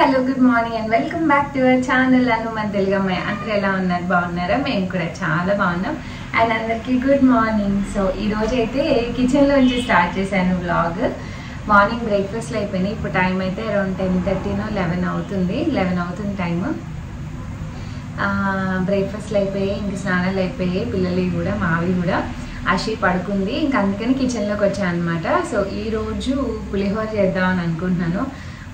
hello good morning and welcome back to our channel అను మన తెలుగు అందరూ ఎలా ఉన్నారు బాగున్నారా మేము కూడా చాలా బాగున్నాం అండ్ అందరికీ గుడ్ మార్నింగ్ సో ఈరోజు అయితే కిచెన్లోంచి స్టార్ట్ చేశాను వ్లాగ్ మార్నింగ్ బ్రేక్ఫాస్ట్లో అయిపోయినాయి ఇప్పుడు టైం అయితే అరౌండ్ టెన్ థర్టీనో లెవెన్ అవుతుంది లెవెన్ అవుతుంది టైమ్ బ్రేక్ఫాస్ట్లు అయిపోయాయి ఇంక స్నానాలు అయిపోయాయి పిల్లలవి కూడా మావి కూడా అషి పడుకుంది ఇంక అందుకని కిచెన్లోకి వచ్చాను అనమాట సో ఈరోజు పులిహోర చేద్దామని అనుకుంటున్నాను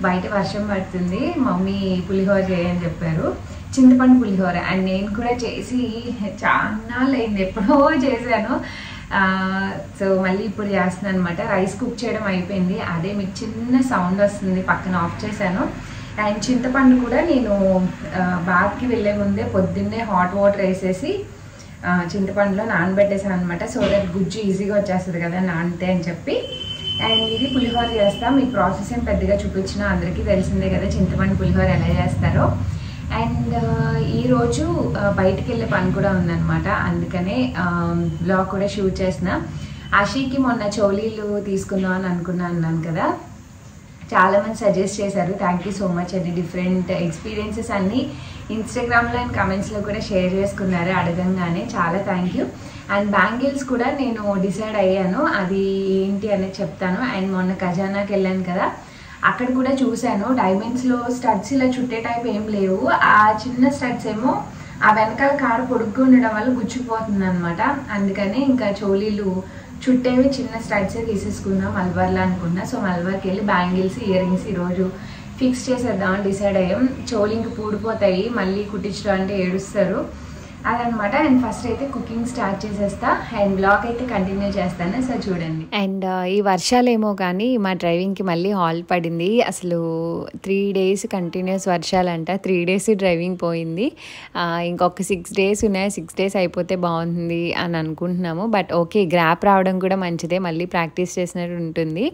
బయట వర్షం పడుతుంది మమ్మీ పులిహోర చేయని చెప్పారు చింతపండు పులిహోర అండ్ నేను కూడా చేసి చాలా అయింది ఎప్పుడో చేశాను సో మళ్ళీ ఇప్పుడు చేస్తున్నాను అనమాట రైస్ కుక్ చేయడం అయిపోయింది అదే మీకు చిన్న సౌండ్ వస్తుంది పక్కన ఆఫ్ చేశాను అండ్ చింతపండు కూడా నేను బాగ్కి వెళ్ళే ముందే పొద్దున్నే హాట్ వాటర్ వేసేసి చింతపండులో నానబెట్టేశాను అనమాట సో దట్ గుజ్జు ఈజీగా వచ్చేస్తుంది కదా నానితే అని చెప్పి అండ్ ఇది పులిహోర చేస్తాం ఈ ప్రాసెస్ ఏం పెద్దగా చూపించిన అందరికీ తెలిసిందే కదా చింతపండు పులిహోర ఎలా చేస్తారో అండ్ ఈరోజు బయటికి వెళ్ళే పని కూడా ఉందనమాట అందుకనే బ్లాగ్ కూడా షూట్ చేసిన ఆషీకి మొన్న చోలీలు తీసుకుందాం అని అనుకున్నా అన్నాను కదా చాలామంది సజెస్ట్ చేశారు థ్యాంక్ యూ సో మచ్ అండి డిఫరెంట్ ఎక్స్పీరియన్సెస్ అన్నీ ఇన్స్టాగ్రామ్లో అండ్ కమెంట్స్లో కూడా షేర్ చేసుకున్నారు అడగంగానే చాలా థ్యాంక్ యూ అండ్ బ్యాంగిల్స్ కూడా నేను డిసైడ్ అయ్యాను అది ఏంటి అనేది చెప్తాను అండ్ మొన్న ఖజానాకి వెళ్ళాను కదా అక్కడ కూడా చూశాను డైమండ్స్లో స్టడ్స్ ఇలా చుట్టే టైప్ ఏం లేవు ఆ చిన్న స్టడ్స్ ఏమో ఆ వెనకాల కారు పొడుగ్గా ఉండడం వల్ల గుచ్చిపోతుంది అనమాట అందుకని ఇంకా చోలీలు చుట్టేవి చిన్న స్టడ్సే తీసేసుకుందాం మల్బార్లో అనుకున్నా సో మల్బార్కి వెళ్ళి బ్యాంగిల్స్ ఇయర్ రింగ్స్ ఈరోజు ఫిక్స్ చేసేద్దామని డిసైడ్ అయ్యాం చోలీకి పూడిపోతాయి మళ్ళీ కుట్టించడం అంటే ఏడుస్తారు అదనమాట నేను ఫస్ట్ అయితే కుకింగ్ స్టార్ట్ చేసేస్తా అండ్ బ్లాగ్ అయితే కంటిన్యూ చేస్తాను సో చూడండి అండ్ uh, ఈ వర్షాలేమో కానీ మా డ్రైవింగ్కి మళ్ళీ హాల్ పడింది అసలు త్రీ డేస్ కంటిన్యూస్ వర్షాలంట త్రీ డేస్ డ్రైవింగ్ పోయింది ఇంకొక సిక్స్ డేస్ ఉన్నాయి సిక్స్ డేస్ అయిపోతే బాగుంది అని అనుకుంటున్నాము బట్ ఓకే గ్రాప్ రావడం కూడా మంచిదే మళ్ళీ ప్రాక్టీస్ చేసినట్టు ఉంటుంది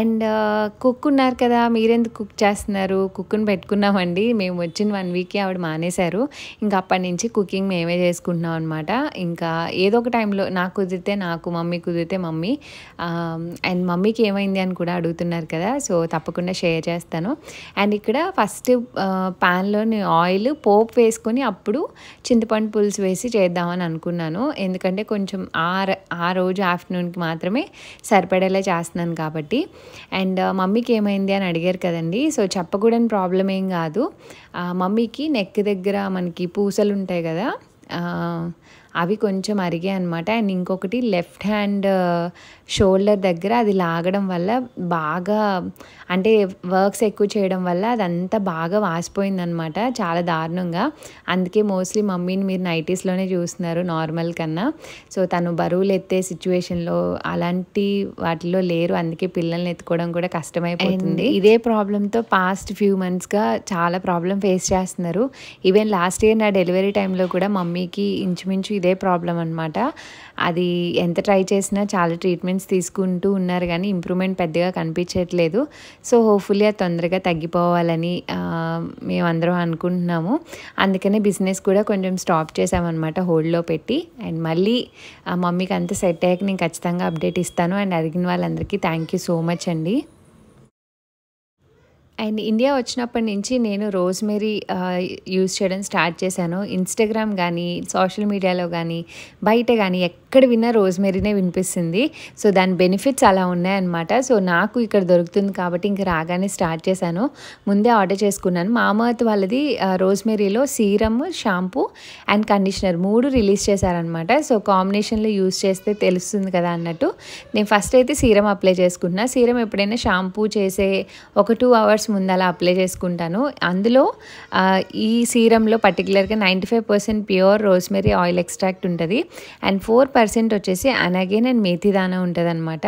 అండ్ కుక్ uh, ఉన్నారు కదా మీరెందుకు కుక్ చేస్తున్నారు కుక్ని పెట్టుకున్నామండి మేము వచ్చిన వన్ వీక్కి ఆవిడ మానేశారు ఇంకా అప్పటి నుంచి కుకింగ్ మేమే చేసుకుంటున్నాం అనమాట ఇంకా ఏదో ఒక టైంలో నాకు కుదిరితే నాకు మమ్మీ కుదిరితే మమ్మీ అండ్ మమ్మీకి ఏమైంది అని కూడా అడుగుతున్నారు కదా సో తప్పకుండా షేర్ చేస్తాను అండ్ ఇక్కడ ఫస్ట్ ప్యాన్లోని ఆయిల్ పోపు వేసుకొని అప్పుడు చింతపండు పులుసు వేసి చేద్దామని అనుకున్నాను ఎందుకంటే కొంచెం ఆ ఆ రోజు ఆఫ్టర్నూన్కి మాత్రమే సరిపడేలా చేస్తున్నాను కాబట్టి అండ్ మమ్మీకి ఏమైంది అని అడిగారు కదండి సో చెప్పకూడని ప్రాబ్లం ఏం కాదు మమ్మీకి నెక్ దగ్గర మనకి పూసలు ఉంటాయి కదా Um, అవి కొంచెం అరిగాయి అనమాట అండ్ ఇంకొకటి లెఫ్ట్ హ్యాండ్ షోల్డర్ దగ్గర అది లాగడం వల్ల బాగా అంటే వర్క్స్ ఎక్కువ చేయడం వల్ల అదంతా బాగా వాసిపోయిందనమాట చాలా దారుణంగా అందుకే మోస్ట్లీ మమ్మీని మీరు నైటీస్లోనే చూస్తున్నారు నార్మల్ కన్నా సో తను బరువులు ఎత్తే సిచ్యువేషన్లో అలాంటి వాటిలో లేరు అందుకే పిల్లల్ని ఎత్తుకోవడం కూడా కష్టమైపోతుంది ఇదే ప్రాబ్లంతో పాస్ట్ ఫ్యూ మంత్స్గా చాలా ప్రాబ్లం ఫేస్ చేస్తున్నారు ఈవెన్ లాస్ట్ ఇయర్ నా డెలివరీ టైంలో కూడా మమ్మీకి ఇంచుమించు ఇదే ప్రాబ్లం అనమాట అది ఎంత ట్రై చేసినా చాలా ట్రీట్మెంట్స్ తీసుకుంటూ ఉన్నారు కానీ ఇంప్రూవ్మెంట్ పెద్దగా కనిపించట్లేదు సో హోప్ఫుల్లీ అది తొందరగా తగ్గిపోవాలని మేమందరం అనుకుంటున్నాము అందుకనే బిజినెస్ కూడా కొంచెం స్టాప్ చేసామన్నమాట హోల్డ్లో పెట్టి అండ్ మళ్ళీ మమ్మీకి అంత సెట్ అయ్యాక నేను ఖచ్చితంగా అప్డేట్ ఇస్తాను అండ్ అడిగిన వాళ్ళందరికీ థ్యాంక్ యూ సో మచ్ అండి అండ్ ఇండియా వచ్చినప్పటి నుంచి నేను రోజ్మెరీ యూజ్ చేయడం స్టార్ట్ చేశాను ఇన్స్టాగ్రామ్ కానీ సోషల్ మీడియాలో కానీ బయట కానీ ఎక్కడ విన్నా రోజ్మెరీనే వినిపిస్తుంది సో దాని బెనిఫిట్స్ అలా ఉన్నాయన్నమాట సో నాకు ఇక్కడ దొరుకుతుంది కాబట్టి ఇంక రాగానే స్టార్ట్ చేశాను ముందే ఆర్డర్ చేసుకున్నాను మామర్త్ వాళ్ళది రోజ్మెరీలో సీరమ్ షాంపూ అండ్ కండిషనర్ మూడు రిలీజ్ చేశారనమాట సో కాంబినేషన్లో యూస్ చేస్తే తెలుస్తుంది కదా అన్నట్టు నేను ఫస్ట్ అయితే సీరం అప్లై చేసుకుంటున్నా సీరం ఎప్పుడైనా షాంపూ చేసే ఒక టూ అవర్స్ ముందు అలా అప్లై చేసుకుంటాను అందులో ఈ సీరంలో పర్టికులర్గా ninety five percent pure rosemary oil extract ఉంటుంది అండ్ ఫోర్ పర్సెంట్ వచ్చేసి అనగేన్ అండ్ మేథి దానా అనమాట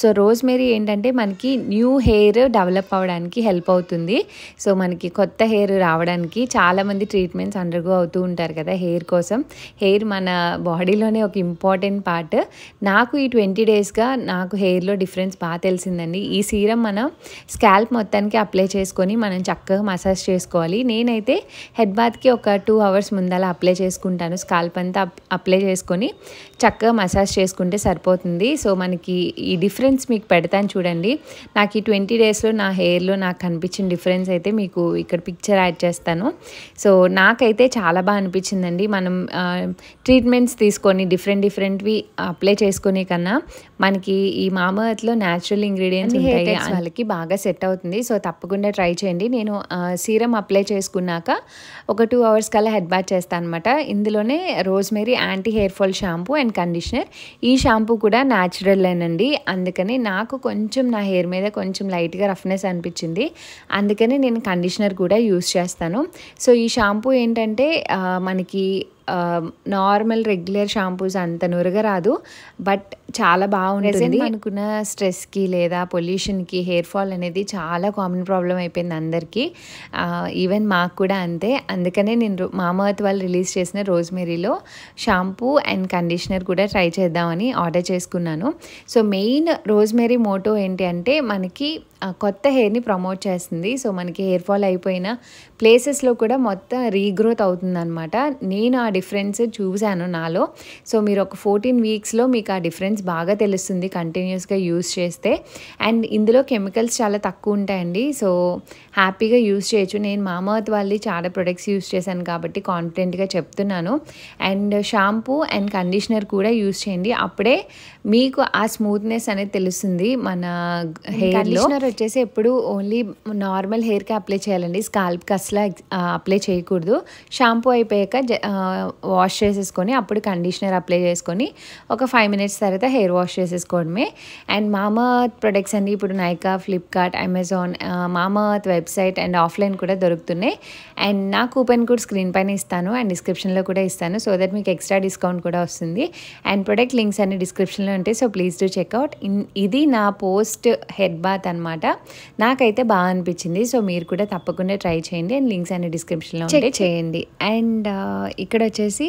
సో రోజ్ మేరీ ఏంటంటే మనకి న్యూ హెయిర్ డెవలప్ అవ్వడానికి హెల్ప్ అవుతుంది సో మనకి కొత్త హెయిర్ రావడానికి చాలామంది ట్రీట్మెంట్స్ అండర్గో అవుతూ ఉంటారు కదా హెయిర్ కోసం హెయిర్ మన బాడీలోనే ఒక ఇంపార్టెంట్ పార్ట్ నాకు ఈ ట్వంటీ డేస్గా నాకు హెయిర్లో డిఫరెన్స్ బాగా తెలిసిందండి ఈ సీరం మనం స్కాల్ప్ మొత్తానికి అప్లై చేసుకొని మనం చక్కగా మసాజ్ చేసుకోవాలి నేనైతే హెడ్ బాత్కి ఒక టూ అవర్స్ ముందలా అప్లై చేసుకుంటాను స్కాల్ప్ అంతా అప్లై చేసుకొని చక్క చక్కగా మసాజ్ చేసుకుంటే సరిపోతుంది సో మనకి ఈ డిఫరెన్స్ మీకు పెడతాను చూడండి నాకు ఈ ట్వంటీ డేస్లో నా హెయిర్లో నాకు కనిపించిన డిఫరెన్స్ అయితే మీకు ఇక్కడ పిక్చర్ యాడ్ చేస్తాను సో నాకైతే చాలా బాగా అనిపించిందండి మనం ట్రీట్మెంట్స్ తీసుకొని డిఫరెంట్ డిఫరెంట్వి అప్లై చేసుకునే కన్నా మనకి ఈ మామా ఎర్త్లో న్యాచురల్ ఇంగ్రీడియంట్స్ ఉంటాయి వాళ్ళకి బాగా సెట్ అవుతుంది సో తప్పకుండా ట్రై చేయండి నేను సీరం అప్లై చేసుకున్నాక ఒక టూ అవర్స్ కల్లా హెడ్ బాత్ చేస్తాను అనమాట ఇందులోనే rosemary anti hair fall shampoo and conditioner ఈ షాంపూ కూడా న్యాచురల్లేనండి అందుకని నాకు కొంచెం నా హెయిర్ మీద కొంచెం లైట్గా రఫ్నెస్ అనిపించింది అందుకని నేను కండిషనర్ కూడా యూస్ చేస్తాను సో ఈ షాంపూ ఏంటంటే మనకి నార్మల్ రెగ్యులర్ షాంపూస్ అంత నురుగ రాదు బట్ చాలా బాగుంటుంది అనుకున్న స్ట్రెస్కి లేదా పొల్యూషన్కి హెయిర్ ఫాల్ అనేది చాలా కామన్ ప్రాబ్లం అయిపోయింది అందరికీ ఈవెన్ uh, మాకు కూడా అంతే అందుకనే నేను మామర్త్ వాళ్ళు రిలీజ్ చేసిన రోజ్మెరీలో షాంపూ అండ్ కండిషనర్ కూడా ట్రై చేద్దామని ఆర్డర్ చేసుకున్నాను సో మెయిన్ రోజ్మెరీ మోటో ఏంటి అంటే మనకి uh, కొత్త హెయిర్ని ప్రమోట్ చేస్తుంది సో మనకి హెయిర్ ఫాల్ అయిపోయిన ప్లేసెస్లో కూడా మొత్తం రీగ్రోత్ అవుతుంది అనమాట నేను ఆ డిఫరెన్స్ చూశాను నాలో సో మీరు ఒక ఫోర్టీన్ వీక్స్లో మీకు ఆ డిఫరెన్స్ బాగా తెలుస్తుంది కంటిన్యూస్గా యూస్ చేస్తే అండ్ ఇందులో కెమికల్స్ చాలా తక్కువ ఉంటాయండి సో హ్యాపీగా యూస్ చేయొచ్చు నేను మామర్త్ వాళ్ళు చాలా ప్రొడక్ట్స్ యూస్ చేశాను కాబట్టి కాన్ఫిడెంట్గా చెప్తున్నాను అండ్ షాంపూ అండ్ కండిషనర్ కూడా యూస్ చేయండి అప్పుడే మీకు ఆ స్మూత్నెస్ అనేది తెలుస్తుంది మన కండిషనర్ వచ్చేసి ఎప్పుడు ఓన్లీ నార్మల్ హెయిర్కి అప్లై చేయాలండి స్కాల్ప్కి అసలు అప్లై చేయకూడదు షాంపూ అయిపోయాక వాష్ చేసేసుకొని అప్పుడు కండిషనర్ అప్లై చేసుకొని ఒక ఫైవ్ మినిట్స్ తర్వాత హెయిర్ వాష్ చేసేసుకోవడమే అండ్ మామా ప్రొడక్ట్స్ అండి ఇప్పుడు Nykaa Flipkart Amazon Mamaearth website and offline కూడా దొరుకుతున్నాయి అండ్ నా కూపన్ కూడా స్క్రీన్ పైన ఇస్తాను అండ్ డిస్క్రిప్షన్లో కూడా ఇస్తాను సో దట్ మీకు ఎక్స్ట్రా డిస్కౌంట్ కూడా వస్తుంది అండ్ ప్రొడక్ట్ లింక్స్ అన్ని డిస్క్రిప్షన్లో ఛానల్ ఉంటే సో ప్లీజ్ టు చెక్అవుట్ ఇది నా పోస్ట్ హెడ్ బాత్ అనమాట నాకైతే బాగా అనిపించింది సో మీరు కూడా తప్పకుండా ట్రై చేయండి అండ్ లింక్స్ అన్ని డిస్క్రిప్షన్లో ఉంటే చేయండి అండ్ ఇక్కడ వచ్చేసి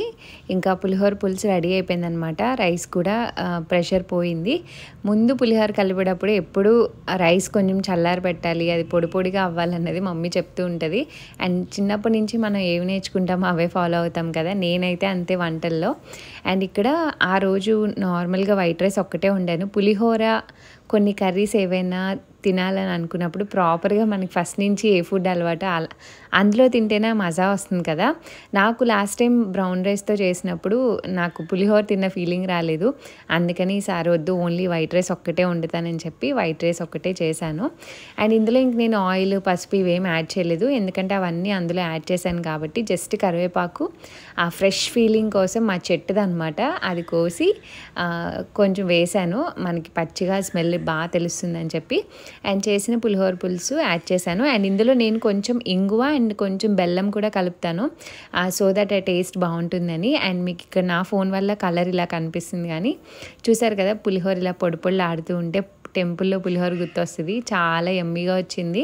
ఇంకా పులిహోర పులుసు రెడీ అయిపోయింది అనమాట రైస్ కూడా ప్రెషర్ పోయింది ముందు పులిహోర కలిపేటప్పుడు ఎప్పుడు రైస్ కొంచెం చల్లారి పెట్టాలి అది పొడి పొడిగా అవ్వాలన్నది మమ్మీ చెప్తూ ఉంటుంది అండ్ చిన్నప్పటి నుంచి మనం ఏమి నేర్చుకుంటామో అవే ఫాలో అవుతాం కదా నేనైతే అంతే వంటల్లో అండ్ ఇక్కడ ఆ రోజు నార్మల్గా వైట్ వైట్ రైస్ ఒక్కటే వండాను పులిహోర కొన్ని కర్రీస్ ఏవైనా తినాలని అనుకున్నప్పుడు ప్రాపర్గా మనకి ఫస్ట్ నుంచి ఏ ఫుడ్ అలవాటు అందులో తింటేనే మజా వస్తుంది కదా నాకు లాస్ట్ టైం బ్రౌన్ రైస్తో చేసినప్పుడు నాకు పులిహోర తిన్న ఫీలింగ్ రాలేదు అందుకని ఈసారి వద్దు ఓన్లీ వైట్ రైస్ ఒక్కటే వండుతానని చెప్పి వైట్ రైస్ ఒక్కటే చేశాను అండ్ ఇందులో ఇంక నేను ఆయిల్ పసుపు ఇవేమి యాడ్ చేయలేదు ఎందుకంటే అవన్నీ అందులో యాడ్ చేశాను కాబట్టి జస్ట్ కరివేపాకు ఆ ఫ్రెష్ ఫీలింగ్ కోసం మా చెట్టుదనమాట అది కోసి కొంచెం వేశాను మనకి పచ్చిగా స్మెల్ మనకు బాగా తెలుస్తుందని చెప్పి అండ్ చేసిన పులిహోర పులుసు యాడ్ చేశాను అండ్ ఇందులో నేను కొంచెం ఇంగువ అండ్ కొంచెం బెల్లం కూడా కలుపుతాను సో దట్ ఆ టేస్ట్ బాగుంటుందని అండ్ మీకు ఇక్కడ నా ఫోన్ వల్ల కలర్ ఇలా కనిపిస్తుంది కానీ చూసారు కదా పులిహోర ఇలా పొడి పొడి ఆడుతూ ఉంటే టెంపుల్లో పులిహోర గుర్తొస్తుంది చాలా ఎమ్మీగా వచ్చింది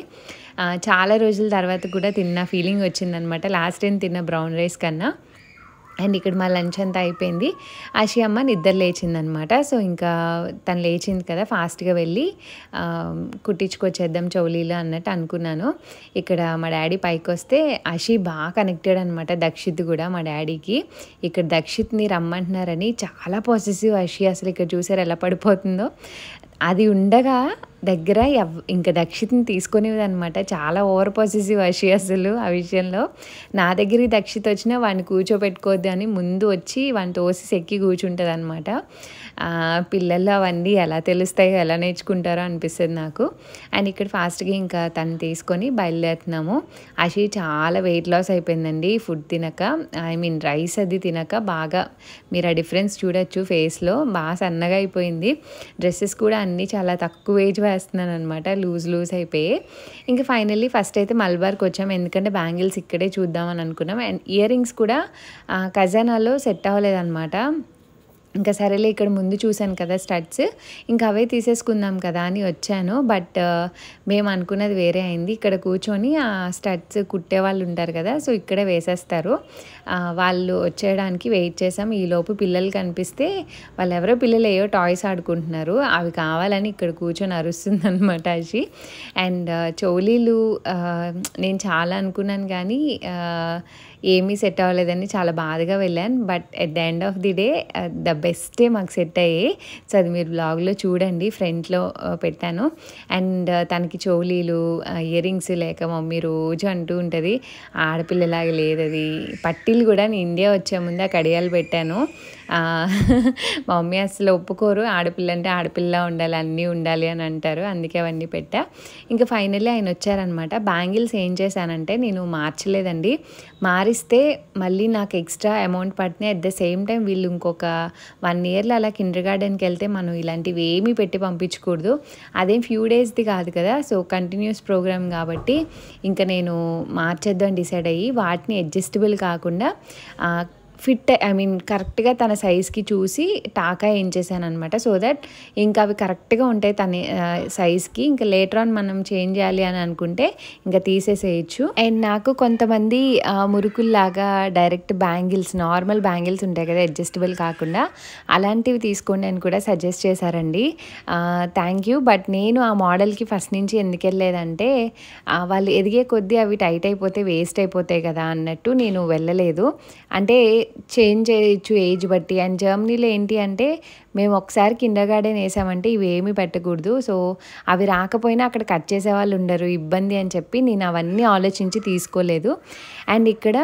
చాలా రోజుల తర్వాత కూడా తిన్న ఫీలింగ్ వచ్చిందనమాట లాస్ట్ టైం తిన్న బ్రౌన్ రైస్ కన్నా అండ్ ఇక్కడ మా లంచ్ అంతా అయిపోయింది ఆషి అమ్మ నిద్ర లేచిందనమాట సో ఇంకా తను లేచింది కదా ఫాస్ట్గా వెళ్ళి కుట్టించుకొచ్చేద్దాం చౌలీలు అన్నట్టు అనుకున్నాను ఇక్కడ మా డాడీ పైకి వస్తే ఆషి బాగా కనెక్టెడ్ అనమాట దక్షిత్ కూడా మా డాడీకి ఇక్కడ దక్షిత్ని రమ్మంటున్నారని చాలా పాజిటివ్ అషి అసలు ఇక్కడ చూసారు ఎలా పడిపోతుందో అది ఉండగా దగ్గర ఎవ్ ఇంకా దక్షితని తీసుకునేది అనమాట చాలా ఓవర్ పాజిటివ్ అషి అసలు ఆ విషయంలో నా దగ్గర దక్షిత వచ్చినా వాడిని కూర్చోబెట్టుకోవద్దు అని ముందు వచ్చి వాడిని తోసి సెక్కి కూర్చుంటుంది అనమాట పిల్లలు అవన్నీ ఎలా తెలుస్తాయో ఎలా నేర్చుకుంటారో అనిపిస్తుంది నాకు అండ్ ఇక్కడ ఫాస్ట్గా ఇంకా తను తీసుకొని బయలుదేరుతున్నాము అషి చాలా వెయిట్ లాస్ అయిపోయిందండి ఫుడ్ తినక ఐ మీన్ రైస్ అది తినక బాగా మీరు ఆ డిఫరెన్స్ చూడొచ్చు ఫేస్లో బాగా సన్నగా అయిపోయింది డ్రెస్సెస్ కూడా అన్నీ చాలా తక్కువ ఏజ్ వేస్తున్నాను అనమాట లూజ్ లూజ్ అయిపోయి ఇంకా ఫైనల్లీ ఫస్ట్ అయితే మల్బార్కి వచ్చాము ఎందుకంటే బ్యాంగిల్స్ ఇక్కడే చూద్దామని అనుకున్నాం అండ్ ఇయర్ రింగ్స్ కూడా ఖజానాలో సెట్ అవ్వలేదన్నమాట ఇంకా సరేలే ఇక్కడ ముందు చూశాను కదా స్టడ్స్ ఇంకా అవే తీసేసుకుందాం కదా అని వచ్చాను బట్ మేము అనుకున్నది వేరే అయింది ఇక్కడ కూర్చొని ఆ స్టడ్స్ కుట్టే వాళ్ళు ఉంటారు కదా సో ఇక్కడే వేసేస్తారు వాళ్ళు వచ్చేయడానికి వెయిట్ చేసాం ఈలోపు పిల్లలు కనిపిస్తే వాళ్ళు ఎవరో పిల్లలు ఏయో టాయ్స్ ఆడుకుంటున్నారు అవి కావాలని ఇక్కడ కూర్చొని అరుస్తుంది అనమాట అసి అండ్ చోలీలు నేను చాలా అనుకున్నాను కానీ ఏమీ సెట్ అవ్వలేదని చాలా బాధగా వెళ్ళాను but at the end of the day the బెస్టే మాకు సెట్ అయ్యాయి సో అది మీరు బ్లాగ్లో చూడండి ఫ్రంట్లో పెట్టాను అండ్ తనకి చోలీలు ఇయర్ రింగ్స్ లేక మమ్మీ రోజు అంటూ ఉంటుంది ఆడపిల్లలాగా లేదు అది పట్టీలు కూడా నేను ఇండియా వచ్చే ముందే అడిగాలు పెట్టాను మా మమ్మీ అసలు ఒప్పుకోరు ఆడపిల్ల అంటే ఆడపిల్ల ఉండాలి అన్నీ ఉండాలి అని అంటారు అందుకే అవన్నీ పెట్టా ఇంకా ఫైనల్లీ ఆయన వచ్చారనమాట బ్యాంగిల్స్ ఏం చేశానంటే నేను మార్చలేదండి మారిస్తే మళ్ళీ నాకు ఎక్స్ట్రా అమౌంట్ పడినాయి అట్ ద సేమ్ టైం వీళ్ళు ఇంకొక వన్ ఇయర్లో అలా కిండర్ గార్డెన్కి వెళ్తే మనం ఇలాంటివి ఏమీ పెట్టి పంపించకూడదు అదేం ఫ్యూ డేస్ది కాదు కదా సో కంటిన్యూస్ ప్రోగ్రామ్ కాబట్టి ఇంకా నేను మార్చేద్దాం డిసైడ్ అయ్యి వాటిని అడ్జస్టబుల్ కాకుండా ఫిట్ ఐ మీన్ కరెక్ట్గా తన సైజ్కి చూసి టాకా ఏం చేశాను అనమాట సో దట్ ఇంకా అవి కరెక్ట్గా ఉంటాయి తన సైజ్కి ఇంకా లేటర్ ఆన్ మనం చేంజ్ చేయాలి అని అనుకుంటే ఇంకా తీసేసేయచ్చు అండ్ నాకు కొంతమంది మురుకుల్లాగా డైరెక్ట్ బ్యాంగిల్స్ నార్మల్ బ్యాంగిల్స్ ఉంటాయి కదా అడ్జస్టబుల్ కాకుండా అలాంటివి తీసుకోండి అని కూడా సజెస్ట్ చేశారండి థ్యాంక్ యూ బట్ నేను ఆ మోడల్కి ఫస్ట్ నుంచి ఎందుకు వెళ్ళలేదంటే వాళ్ళు ఎదిగే కొద్దీ అవి టైట్ అయిపోతే వేస్ట్ అయిపోతాయి కదా అన్నట్టు నేను వెళ్ళలేదు అంటే చేంజ్ చేయొచ్చు ఏజ్ బట్టి అండ్ జర్మనీలో ఏంటి అంటే మేము ఒకసారి కిండర్ గార్డెన్ వేసామంటే ఇవి ఏమీ పెట్టకూడదు సో అవి రాకపోయినా అక్కడ కట్ చేసే వాళ్ళు ఉండరు ఇబ్బంది అని చెప్పి నేను అవన్నీ ఆలోచించి తీసుకోలేదు అండ్ ఇక్కడ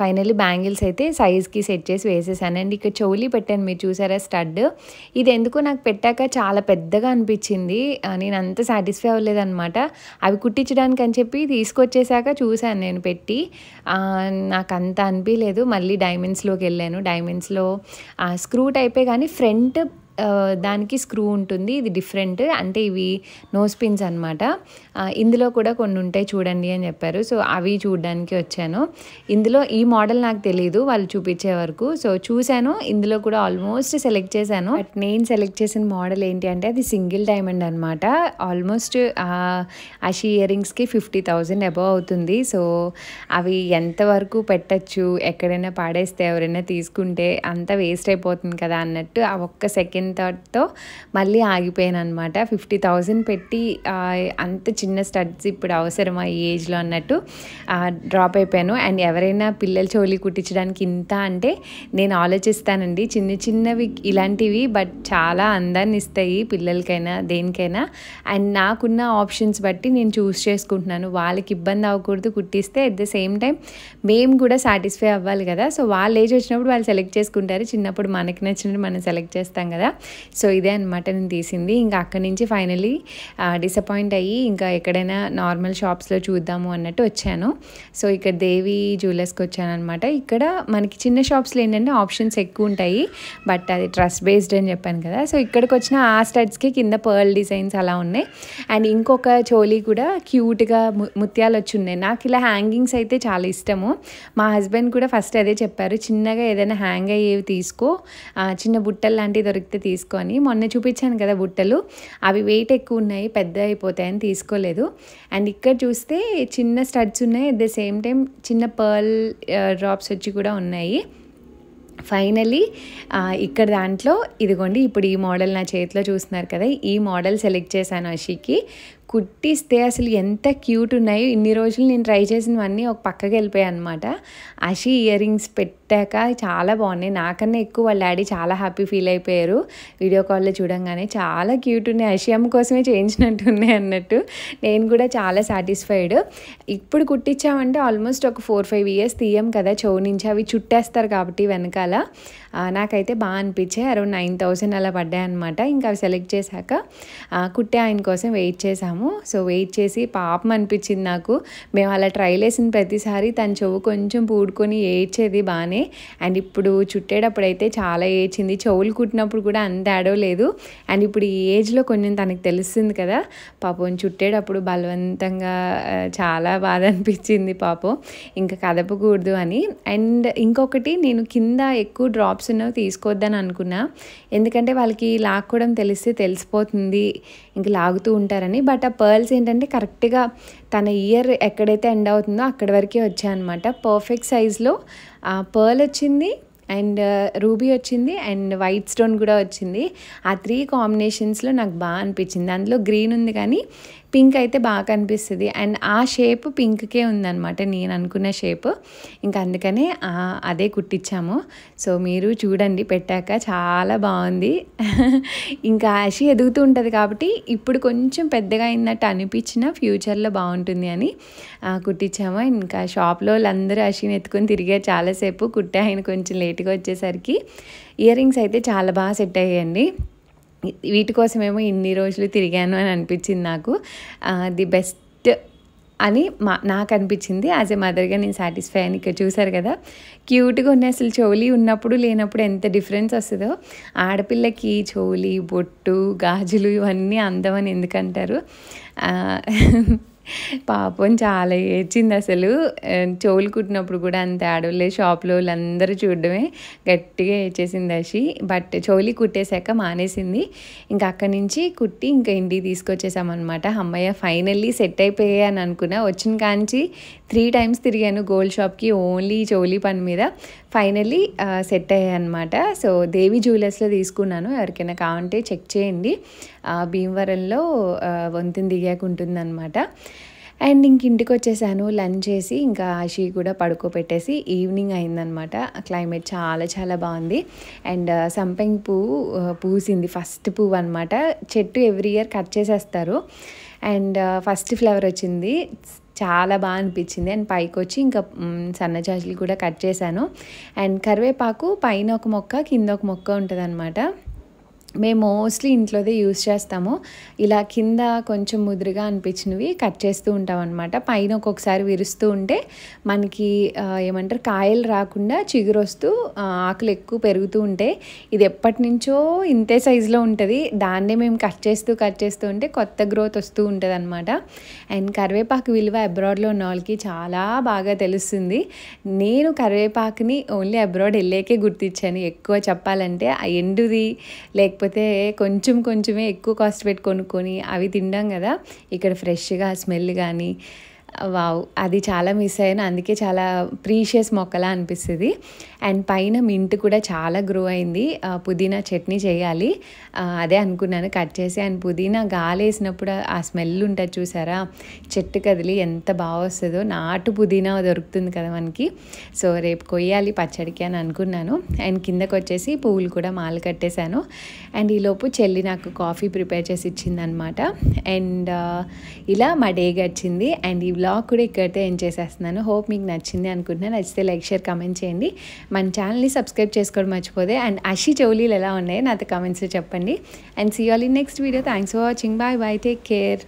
ఫైనల్లీ బ్యాంగిల్స్ అయితే సైజ్కి సెట్ చేసి వేసేసాను అండ్ ఇక్కడ చెవులి పెట్టాను మీరు చూసారా స్టడ్ ఇది ఎందుకు నాకు పెట్టాక చాలా పెద్దగా అనిపించింది నేను అంత సాటిస్ఫై అనమాట అవి కుట్టించడానికి అని చెప్పి తీసుకొచ్చేసాక చూశాను నేను పెట్టి నాకు అంత అనిపించలేదు మళ్ళీ డైమండ్స్లోకి వెళ్ళాను డైమండ్స్లో స్క్రూ టైపే కానీ ఫ్రంట్ దానికి స్క్రూ ఉంటుంది ఇది డిఫరెంట్ అంటే ఇవి నోస్ పిన్స్ అనమాట ఇందులో కూడా కొన్ని ఉంటాయి చూడండి అని చెప్పారు సో అవి చూడడానికి వచ్చాను ఇందులో ఈ మోడల్ నాకు తెలియదు వాళ్ళు చూపించే వరకు సో చూశాను ఇందులో కూడా ఆల్మోస్ట్ సెలెక్ట్ చేశాను బట్ నేను సెలెక్ట్ చేసిన మోడల్ ఏంటి అంటే అది సింగిల్ డైమండ్ అనమాట ఆల్మోస్ట్ అషి ఇయర్ రింగ్స్కి ఫిఫ్టీ థౌజండ్ అబవ్ అవుతుంది సో అవి ఎంతవరకు పెట్టచ్చు ఎక్కడైనా పాడేస్తే ఎవరైనా తీసుకుంటే అంత వేస్ట్ అయిపోతుంది కదా అన్నట్టు ఆ ఒక్క సెకండ్ థాట్తో మళ్ళీ ఆగిపోయాను అనమాట ఫిఫ్టీ థౌజండ్ పెట్టి అంత చిన్న స్టడ్స్ ఇప్పుడు అవసరం ఆ ఏజ్లో అన్నట్టు డ్రాప్ అయిపోయాను అండ్ ఎవరైనా పిల్లల చోలీ కుట్టించడానికి ఇంత అంటే నేను ఆలోచిస్తానండి చిన్న చిన్నవి ఇలాంటివి బట్ చాలా అందాన్ని ఇస్తాయి పిల్లలకైనా దేనికైనా అండ్ నాకున్న ఆప్షన్స్ బట్టి నేను చూస్ చేసుకుంటున్నాను వాళ్ళకి ఇబ్బంది అవ్వకూడదు కుట్టిస్తే అట్ ద సేమ్ టైం మేము కూడా సాటిస్ఫై అవ్వాలి కదా సో వాళ్ళు ఏజ్ వచ్చినప్పుడు వాళ్ళు సెలెక్ట్ చేసుకుంటారు చిన్నప్పుడు మనకి నచ్చినట్టు మనం సెలెక్ట్ చేస్తాం కదా సో ఇదే అనమాట నేను తీసింది ఇంకా అక్కడి నుంచి ఫైనలీ డిసప్పాయింట్ అయ్యి ఇంకా ఎక్కడైనా నార్మల్ షాప్స్లో చూద్దాము అన్నట్టు వచ్చాను సో ఇక్కడ దేవి జ్యువెలర్స్కి వచ్చానమాట ఇక్కడ మనకి చిన్న షాప్స్లో ఏంటంటే ఆప్షన్స్ ఎక్కువ ఉంటాయి బట్ అది ట్రస్ట్ బేస్డ్ అని చెప్పాను కదా సో ఇక్కడికి వచ్చిన ఆ స్టడ్స్కి కింద పర్ల్ డిజైన్స్ అలా ఉన్నాయి అండ్ ఇంకొక చోలీ కూడా క్యూట్గా ముత్యాలు వచ్చి ఉన్నాయి నాకు ఇలా హ్యాంగింగ్స్ అయితే చాలా ఇష్టము మా హస్బెండ్ కూడా ఫస్ట్ అదే చెప్పారు చిన్నగా ఏదైనా హ్యాంగ్ అయ్యేవి తీసుకో చిన్న బుట్టలు లాంటివి దొరికితే తీసుకొని మొన్న చూపించాను కదా బుట్టలు అవి వెయిట్ ఎక్కువ ఉన్నాయి పెద్ద అయిపోతాయని తీసుకోలేదు అండ్ ఇక్కడ చూస్తే చిన్న స్టడ్స్ ఉన్నాయి అట్ ద సేమ్ టైం చిన్న పర్ల్ డ్రాప్స్ uh, వచ్చి కూడా ఉన్నాయి ఫైనలీ ఇక్కడ దాంట్లో ఇదిగోండి ఇప్పుడు ఈ మోడల్ నా చేతిలో చూస్తున్నారు కదా ఈ మోడల్ సెలెక్ట్ చేశాను అషికి కుట్టిస్తే అసలు ఎంత క్యూట్ ఉన్నాయో ఇన్ని రోజులు నేను ట్రై చేసినవన్నీ ఒక పక్కకి వెళ్ళిపోయాయి అనమాట అషి ఇయర్ రింగ్స్ పెట్టాక చాలా బాగున్నాయి నాకన్నా ఎక్కువ వాళ్ళ డాడీ చాలా హ్యాపీ ఫీల్ అయిపోయారు వీడియో కాల్లో చూడంగానే చాలా క్యూట్ ఉన్నాయి అషి అమ్మ కోసమే చేయించినట్టు ఉన్నాయి అన్నట్టు నేను కూడా చాలా సాటిస్ఫైడ్ ఇప్పుడు కుట్టించామంటే ఆల్మోస్ట్ ఒక ఫోర్ ఫైవ్ ఇయర్స్ తీయం కదా చెవు నుంచి అవి చుట్టేస్తారు కాబట్టి వెనకాల నాకైతే బాగా అనిపించాయి అరౌండ్ నైన్ థౌసండ్ అలా పడ్డాయి అనమాట ఇంకా అవి సెలెక్ట్ చేశాక కుట్టే ఆయన కోసం వెయిట్ చేశాము సో వెయిట్ చేసి పాపం అనిపించింది నాకు మేము అలా ట్రైల్ వేసిన ప్రతిసారి తన చెవు కొంచెం పూడుకొని ఏడ్చేది బాగానే అండ్ ఇప్పుడు చుట్టేటప్పుడు అయితే చాలా ఏడ్చింది చెవులు కుట్టినప్పుడు కూడా అంత లేదు అండ్ ఇప్పుడు ఈ ఏజ్లో కొంచెం తనకు తెలుస్తుంది కదా పాపం చుట్టేటప్పుడు బలవంతంగా చాలా బాధ అనిపించింది పాపం ఇంకా కదపకూడదు అని అండ్ ఇంకొకటి నేను కింద ఎక్కువ డ్రాప్స్ జాబ్స్ ఉన్నవి తీసుకోవద్దని అనుకున్నా ఎందుకంటే వాళ్ళకి లాక్కోవడం తెలిస్తే తెలిసిపోతుంది ఇంక లాగుతూ ఉంటారని బట్ ఆ పర్ల్స్ ఏంటంటే కరెక్ట్గా తన ఇయర్ ఎక్కడైతే ఎండ్ అవుతుందో అక్కడి వరకే వచ్చాయన్నమాట పర్ఫెక్ట్ సైజులో పర్ల్ వచ్చింది అండ్ రూబీ వచ్చింది అండ్ వైట్ స్టోన్ కూడా వచ్చింది ఆ త్రీ కాంబినేషన్స్లో నాకు బాగా అనిపించింది అందులో గ్రీన్ ఉంది కానీ పింక్ అయితే బాగా కనిపిస్తుంది అండ్ ఆ షేప్ పింక్కే ఉందన్నమాట నేను అనుకున్న షేప్ ఇంకా అందుకనే అదే కుట్టించాము సో మీరు చూడండి పెట్టాక చాలా బాగుంది ఇంకా యాషి ఎదుగుతూ ఉంటుంది కాబట్టి ఇప్పుడు కొంచెం పెద్దగా అయిందట్టు అనిపించిన ఫ్యూచర్లో బాగుంటుంది అని కుట్టించాము ఇంకా షాప్లో వాళ్ళందరూ అషిని ఎత్తుకొని తిరిగే చాలాసేపు కుట్టే ఆయన కొంచెం లేట్గా వచ్చేసరికి ఇయర్ రింగ్స్ అయితే చాలా బాగా సెట్ అయ్యాయండి వీటి కోసమేమో ఇన్ని రోజులు తిరిగాను అని అనిపించింది నాకు ది బెస్ట్ అని మా నాకు అనిపించింది యాజ్ ఎ మదర్గా నేను సాటిస్ఫై అని ఇక్కడ చూశారు కదా క్యూట్గా ఉన్న అసలు చెవులి ఉన్నప్పుడు లేనప్పుడు ఎంత డిఫరెన్స్ వస్తుందో ఆడపిల్లకి చెవులి బొట్టు గాజులు ఇవన్నీ అందమని ఎందుకంటారు పాపం చాలా ఏడ్చింది అసలు చెవులు కుట్టినప్పుడు కూడా అంత ఆడవాళ్ళే షాప్లో వాళ్ళందరూ చూడడమే గట్టిగా ఏడ్చేసింది అసి బట్ చెవులు కుట్టేశాక మానేసింది ఇంకా అక్కడి నుంచి కుట్టి ఇంకా ఇంటికి తీసుకొచ్చేసామన్నమాట అమ్మయ్య ఫైనల్లీ సెట్ అని అనుకున్నా వచ్చిన కాంచి త్రీ టైమ్స్ తిరిగాను గోల్డ్ షాప్కి ఓన్లీ చెవులి పని మీద ఫైనల్లీ సెట్ అయ్యాయి అనమాట సో దేవి జ్యువెలర్స్లో తీసుకున్నాను ఎవరికైనా కావంటే చెక్ చేయండి భీమవరంలో వంతెన దిగాక అనమాట అండ్ ఇంక ఇంటికి వచ్చేసాను లంచ్ చేసి ఇంకా ఆషి కూడా పడుకోబెట్టేసి ఈవినింగ్ అయిందనమాట క్లైమేట్ చాలా చాలా బాగుంది అండ్ సంపెంగ్ పువ్వు పూసింది ఫస్ట్ పువ్వు అనమాట చెట్టు ఎవ్రీ ఇయర్ కట్ చేసేస్తారు అండ్ ఫస్ట్ ఫ్లవర్ వచ్చింది చాలా బాగా అనిపించింది అండ్ పైకి వచ్చి ఇంకా సన్నజాజులు కూడా కట్ చేశాను అండ్ కరివేపాకు పైన ఒక మొక్క కింద ఒక మొక్క ఉంటుంది మేము మోస్ట్లీ ఇంట్లోదే యూస్ చేస్తాము ఇలా కింద కొంచెం ముదురుగా అనిపించినవి కట్ చేస్తూ ఉంటాం అనమాట పైన ఒక్కొక్కసారి విరుస్తూ ఉంటే మనకి ఏమంటారు కాయలు రాకుండా చిగురు వస్తూ ఆకులు ఎక్కువ పెరుగుతూ ఉంటాయి ఇది ఎప్పటి నుంచో ఇంతే సైజులో ఉంటుంది దాన్నే మేము కట్ చేస్తూ కట్ చేస్తూ ఉంటే కొత్త గ్రోత్ వస్తూ ఉంటుంది అనమాట అండ్ కరివేపాకు విలువ అబ్రాడ్లో ఉన్న వాళ్ళకి చాలా బాగా తెలుస్తుంది నేను కరివేపాకుని ఓన్లీ అబ్రాడ్ వెళ్ళాకే గుర్తించాను ఎక్కువ చెప్పాలంటే ఆ ఎండుది లేకపోతే లేకపోతే కొంచెం కొంచెమే ఎక్కువ కాస్ట్ పెట్టి కొనుక్కొని అవి తింటాం కదా ఇక్కడ ఫ్రెష్గా స్మెల్ కానీ వావ్ అది చాలా మిస్ అయ్యాను అందుకే చాలా ప్రీషియస్ మొక్కలా అనిపిస్తుంది అండ్ పైన మింట్ కూడా చాలా గ్రో అయింది పుదీనా చట్నీ చేయాలి అదే అనుకున్నాను కట్ చేసి అండ్ పుదీనా గాలేసినప్పుడు ఆ స్మెల్ ఉంటుంది చూసారా చెట్టు కదిలి ఎంత బాగా వస్తుందో నాటు పుదీనా దొరుకుతుంది కదా మనకి సో రేపు కొయ్యాలి పచ్చడికి అని అనుకున్నాను అండ్ కిందకు వచ్చేసి పువ్వులు కూడా మాలు కట్టేశాను అండ్ ఈలోపు చెల్లి నాకు కాఫీ ప్రిపేర్ చేసి ఇచ్చిందనమాట అండ్ ఇలా మా డే గడిచింది అండ్ ఈ బ్లాగ్ కూడా ఇక్కడితో ఏం చేసేస్తున్నాను హోప్ మీకు నచ్చింది అనుకుంటున్నాను నచ్చితే లైక్ షేర్ కమెంట్ చేయండి మన ఛానల్ని సబ్స్క్రైబ్ చేసుకోవడం మర్చిపోదే అండ్ అషి చౌలీలు ఎలా ఉన్నాయో నాతో కామెంట్స్లో చెప్పండి and see all in next video thanks for watching bye bye take care